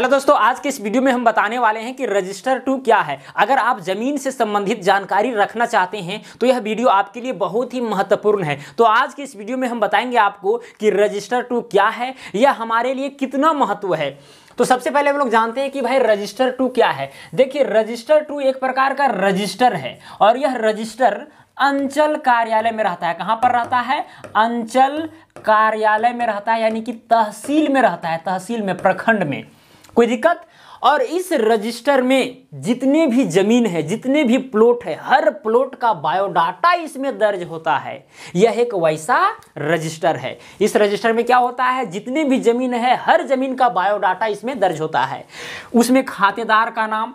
hello दोस्तों आज के इस वीडियो में हम बताने वाले हैं कि रजिस्टर टू क्या है अगर आप ज़मीन से संबंधित जानकारी रखना चाहते हैं तो यह वीडियो आपके लिए बहुत ही महत्वपूर्ण है तो आज के इस वीडियो में हम बताएंगे आपको कि रजिस्टर टू क्या है यह हमारे लिए कितना महत्व है तो सबसे पहले हम लोग जानते हैं कि भाई रजिस्टर टू क्या है देखिए रजिस्टर टू एक प्रकार का रजिस्टर है और यह रजिस्टर अंचल कार्यालय में रहता है कहाँ पर रहता है अंचल कार्यालय में रहता है यानी कि तहसील में रहता है तहसील में प्रखंड में कोई दिक्कत और इस रजिस्टर में जितने भी जमीन है जितने भी प्लॉट है हर प्लॉट का बायोडाटा इसमें दर्ज होता है यह एक वैसा रजिस्टर है इस रजिस्टर में क्या होता है जितने भी जमीन है हर जमीन का बायोडाटा इसमें दर्ज होता है उसमें खातेदार का नाम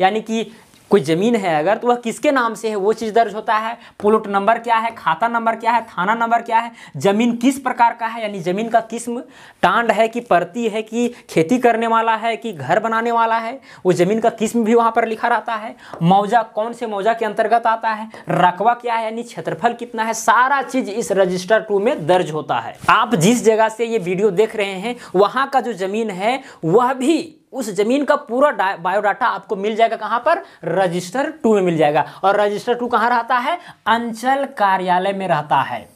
यानी कि कोई ज़मीन है अगर तो वह किसके नाम से है वो चीज़ दर्ज होता है प्लॉट नंबर क्या है खाता नंबर क्या है थाना नंबर क्या है ज़मीन किस प्रकार का है यानी ज़मीन का किस्म टांड है कि परती है कि खेती करने वाला है कि घर बनाने वाला है वो ज़मीन का किस्म भी वहां पर लिखा रहता है मौजा कौन से मौजा के अंतर्गत आता है रकबा क्या है यानी क्षेत्रफल कितना है सारा चीज़ इस रजिस्टर टू में दर्ज होता है आप जिस जगह से ये वीडियो देख रहे हैं वहाँ का जो ज़मीन है वह भी उस जमीन का पूरा बायोडाटा आपको मिल जाएगा कहां पर रजिस्टर टू में मिल जाएगा और रजिस्टर टू कहां रहता है अंचल कार्यालय में रहता है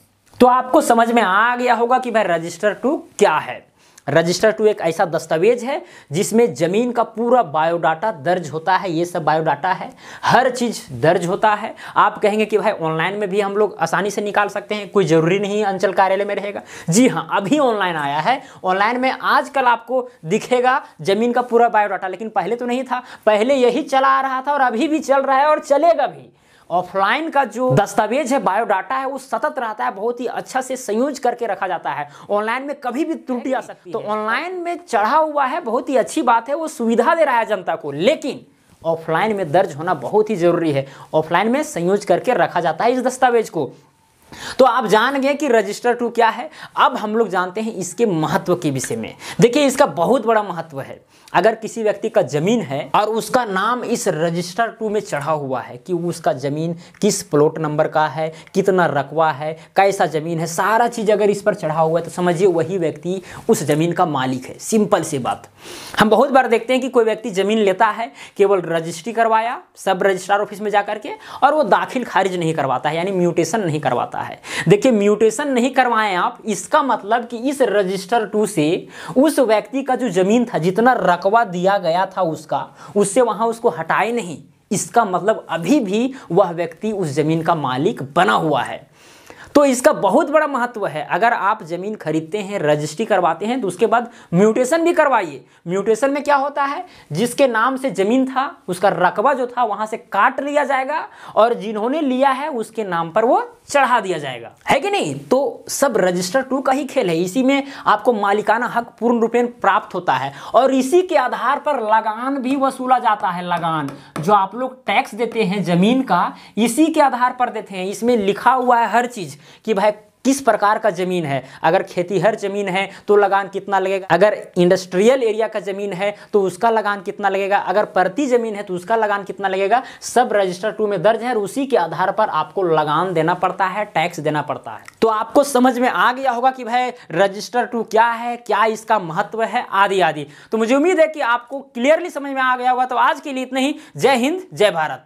तो आपको समझ में आ गया होगा कि भाई रजिस्टर टू क्या है रजिस्टर टू एक ऐसा दस्तावेज है जिसमें ज़मीन का पूरा बायोडाटा दर्ज होता है ये सब बायोडाटा है हर चीज़ दर्ज होता है आप कहेंगे कि भाई ऑनलाइन में भी हम लोग आसानी से निकाल सकते हैं कोई ज़रूरी नहीं अंचल कार्यालय में रहेगा जी हाँ अभी ऑनलाइन आया है ऑनलाइन में आजकल आपको दिखेगा ज़मीन का पूरा बायोडाटा लेकिन पहले तो नहीं था पहले यही चला आ रहा था और अभी भी चल रहा है और चलेगा भी ऑफलाइन का जो दस्तावेज है बायोडाटा है वो सतत रहता है बहुत ही अच्छा से संयोज करके रखा जाता है ऑनलाइन में कभी भी त्रुटि आ सकती तो ऑनलाइन में चढ़ा हुआ है बहुत ही अच्छी बात है वो सुविधा दे रहा है जनता को लेकिन ऑफलाइन में दर्ज होना बहुत ही जरूरी है ऑफलाइन में संयोज करके रखा जाता है इस दस्तावेज को तो आप जान गए कि रजिस्टर टू क्या है अब हम लोग जानते हैं इसके महत्व के विषय में देखिए इसका बहुत बड़ा महत्व है अगर किसी व्यक्ति का जमीन है और उसका नाम इस रजिस्टर टू में चढ़ा हुआ है कि उसका जमीन किस प्लॉट नंबर का है कितना रकवा है कैसा जमीन है सारा चीज अगर इस पर चढ़ा हुआ है तो समझिए वही व्यक्ति उस जमीन का मालिक है सिंपल सी बात हम बहुत बार देखते हैं कि कोई व्यक्ति जमीन लेता है केवल रजिस्ट्री करवाया सब रजिस्ट्रार ऑफिस में जाकर के और वो दाखिल खारिज नहीं करवाता है यानी म्यूटेशन नहीं करवाता है है देखिए म्यूटेशन नहीं करवाएं आप इसका मतलब कि इस रजिस्टर टू से उस व्यक्ति का जो जमीन था जितना रकबा दिया गया था उसका उससे वहां उसको हटाए नहीं इसका मतलब अभी भी वह व्यक्ति उस जमीन का मालिक बना हुआ है तो इसका बहुत बड़ा महत्व है अगर आप ज़मीन खरीदते हैं रजिस्ट्री करवाते हैं तो उसके बाद म्यूटेशन भी करवाइए म्यूटेशन में क्या होता है जिसके नाम से ज़मीन था उसका रकबा जो था वहाँ से काट लिया जाएगा और जिन्होंने लिया है उसके नाम पर वो चढ़ा दिया जाएगा है कि नहीं तो सब रजिस्टर टू का ही खेल है इसी में आपको मालिकाना हक पूर्ण रूपेण प्राप्त होता है और इसी के आधार पर लगान भी वसूला जाता है लगान जो आप लोग टैक्स देते हैं जमीन का इसी के आधार पर देते हैं इसमें लिखा हुआ है हर चीज़ कि भाई किस प्रकार का ज़मीन है अगर खेतीहर ज़मीन है तो लगान कितना लगेगा अगर इंडस्ट्रियल एरिया का ज़मीन है तो उसका लगान कितना लगेगा अगर परती ज़मीन है तो उसका लगान कितना लगेगा सब रजिस्टर टू में दर्ज है और उसी के आधार पर आपको लगान देना पड़ता है टैक्स देना पड़ता है तो आपको समझ में आ गया होगा कि भाई रजिस्टर टू क्या है क्या इसका महत्व है आदि आदि तो मुझे उम्मीद है कि आपको क्लियरली समझ में आ गया होगा तो आज के लिए इतना ही जय हिंद जय भारत